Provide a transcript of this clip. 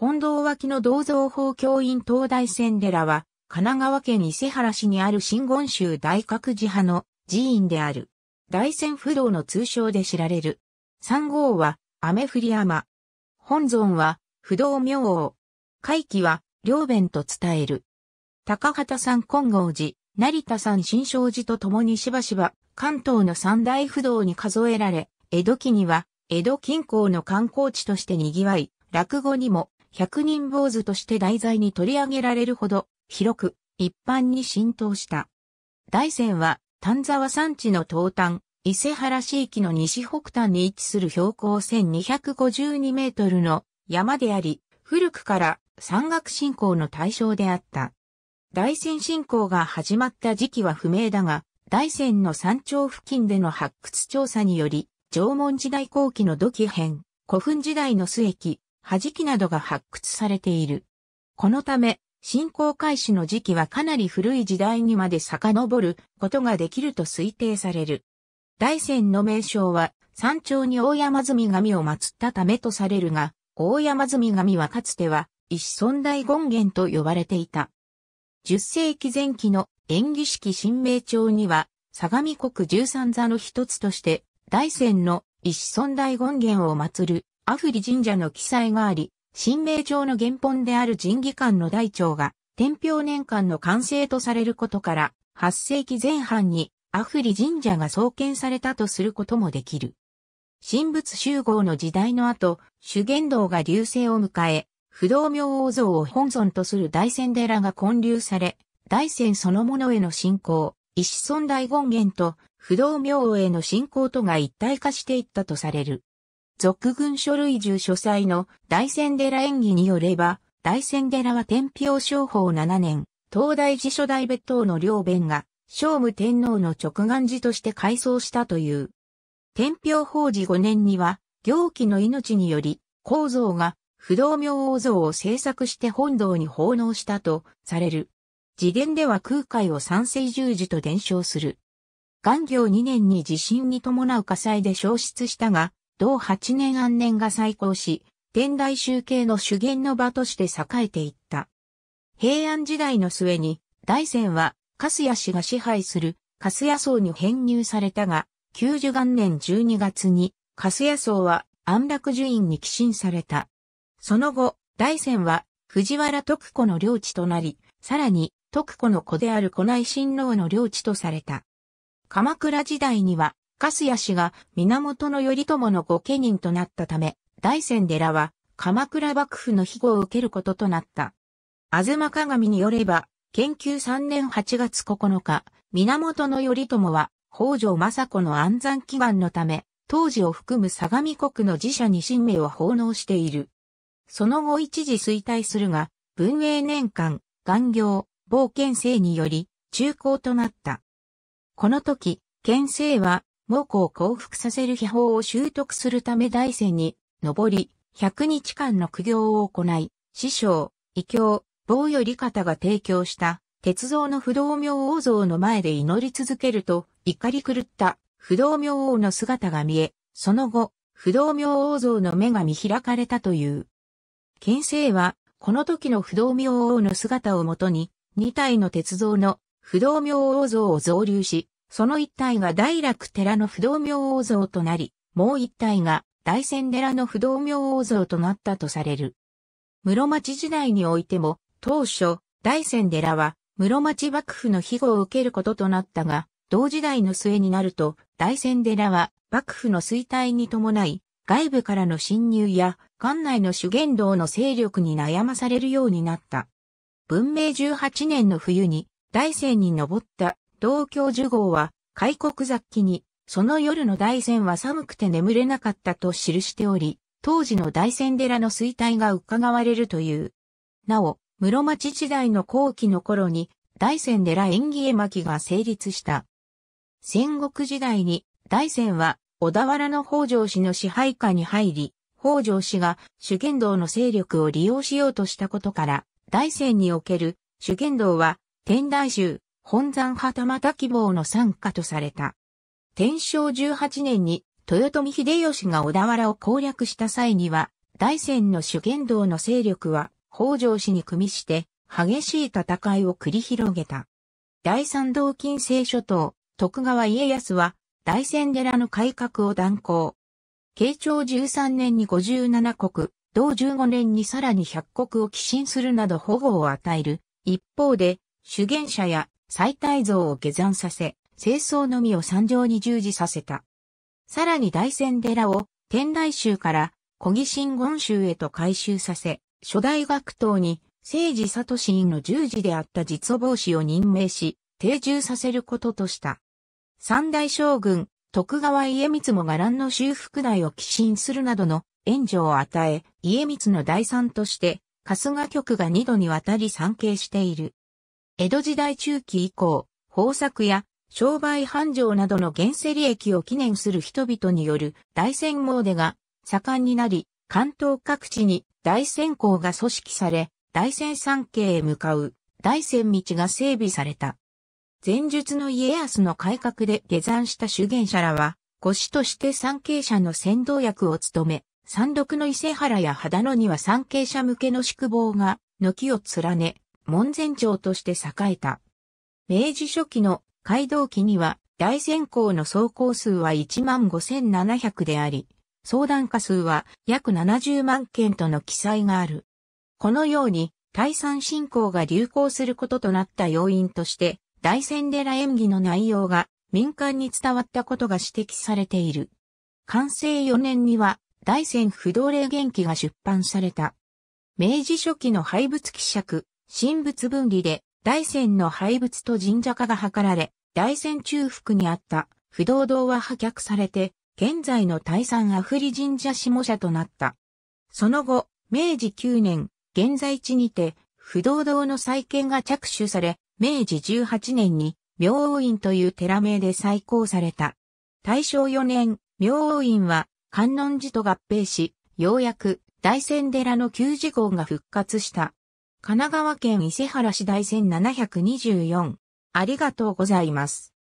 本堂脇の銅像法教院東大仙寺は、神奈川県伊勢原市にある新言宗大覚寺派の寺院である。大仙不動の通称で知られる。三号は、雨降り山。本尊は、不動明王。回帰は、両弁と伝える。高畑山金剛寺、成田山新勝寺と共にしばしば、関東の三大不動に数えられ、江戸期には、江戸近郊の観光地として賑わい、落語にも百人坊主として題材に取り上げられるほど、広く、一般に浸透した。大山は、丹沢山地の東端、伊勢原市域の西北端に位置する標高1252メートルの山であり、古くから山岳信仰の対象であった。大山信仰が始まった時期は不明だが、大山の山頂付近での発掘調査により、縄文時代後期の土器編、古墳時代の末期、弾きなどが発掘されている。このため、信仰開始の時期はかなり古い時代にまで遡ることができると推定される。大仙の名称は山頂に大山積神を祀ったためとされるが、大山積神はかつては石尊大権現と呼ばれていた。10世紀前期の演技式神明帳には、相模国十三座の一つとして、大仙の石尊大権現を祀るアフリ神社の記載があり、神明朝の原本である神義館の大腸が、天平年間の完成とされることから、8世紀前半にアフリ神社が創建されたとすることもできる。神仏集合の時代の後、修験道が流星を迎え、不動明王像を本尊とする大仙寺が建立され、大仙そのものへの信仰、石尊大権現と不動明王への信仰とが一体化していったとされる。俗軍書類住書斎の大仙寺演技によれば、大仙寺は天平商法7年、東大寺初代別当の両弁が、聖武天皇の直願寺として改装したという。天平法事5年には、行基の命により、構造が不動明王像を制作して本堂に奉納したとされる。自伝では空海を三世十字と伝承する。元行2年に地震に伴う火災で消失したが、同8年安年が再興し、天台宗系の主言の場として栄えていった。平安時代の末に、大仙は、カスヤ氏が支配する、カスヤ荘に編入されたが、九十元年12月に、カスヤ荘は安楽寿院に寄進された。その後、大仙は、藤原徳子の領地となり、さらに、徳子の子である古内親王の領地とされた。鎌倉時代には、カスヤ氏が源頼朝の御家人となったため、大仙寺は鎌倉幕府の庇護を受けることとなった。あず鏡によれば、研究3年8月9日、源頼朝は北条政子の安産祈願のため、当時を含む相模国の寺社に神明を奉納している。その後一時衰退するが、文英年間、元行、冒険生により、中高となった。この時、県政は猛虎を降伏させる秘宝を習得するため大戦に、上り、100日間の苦行を行い、師匠、異教、棒より方が提供した、鉄造の不動明王像の前で祈り続けると、怒り狂った不動明王の姿が見え、その後、不動明王像の目が見開かれたという。賢聖は、この時の不動明王の姿をもとに、2体の鉄造の不動明王像を増留し、その一体が大楽寺の不動明王像となり、もう一体が大仙寺の不動明王像となったとされる。室町時代においても、当初、大仙寺は室町幕府の庇護を受けることとなったが、同時代の末になると、大仙寺は幕府の衰退に伴い、外部からの侵入や、館内の主言道の勢力に悩まされるようになった。文明18年の冬に、大仙に登った同京寿号は、開国雑記に、その夜の大戦は寒くて眠れなかったと記しており、当時の大戦寺の衰退が伺われるという。なお、室町時代の後期の頃に、大戦寺縁起絵巻が成立した。戦国時代に、大戦は、小田原の北条氏の支配下に入り、北条氏が主権道の勢力を利用しようとしたことから、大戦における主権道は、天台宗、本山派又希望の参加とされた。天正18年に豊臣秀吉が小田原を攻略した際には、大戦の主権道の勢力は北条氏に組みして、激しい戦いを繰り広げた。第三道近世諸島、徳川家康は、大戦寺の改革を断行。慶長13年に57国、同15年にさらに100国を寄進するなど保護を与える。一方で、主権者や最大像を下山させ、清掃のみを山上に従事させた。さらに大仙寺を天台宗から小木真言宗へと改修させ、初代学徒に聖治里市院の従事であった実帽子を任命し、定住させることとした。三大将軍、徳川家光も伽藍の修復代を寄進するなどの援助を与え、家光の第三として、春日局が二度にわたり参詣している。江戸時代中期以降、豊作や商売繁盛などの現世利益を記念する人々による大戦詣が盛んになり、関東各地に大戦港が組織され、大戦山系へ向かう大戦道が整備された。前述の家康の改革で下山した修験者らは、腰として参詣者の先導役を務め、山麓の伊勢原や秦野には参詣者向けの宿坊が軒を連ね、門前町として栄えた。明治初期の街道期には大善港の走行数は15,700であり、相談家数は約70万件との記載がある。このように、大産信仰が流行することとなった要因として、大仙寺演技の内容が民間に伝わったことが指摘されている。完成4年には、大仙不動霊元気が出版された。明治初期の廃仏希釈、神仏分離で大仙の廃仏と神社化が図られ、大仙中腹にあった不動堂は破却されて、現在の大山アフリ神社下社となった。その後、明治9年、現在地にて、不動堂の再建が着手され、明治18年に、明王院という寺名で再興された。大正4年、明王院は、観音寺と合併し、ようやく、大仙寺の旧寺号が復活した。神奈川県伊勢原市第1724。ありがとうございます。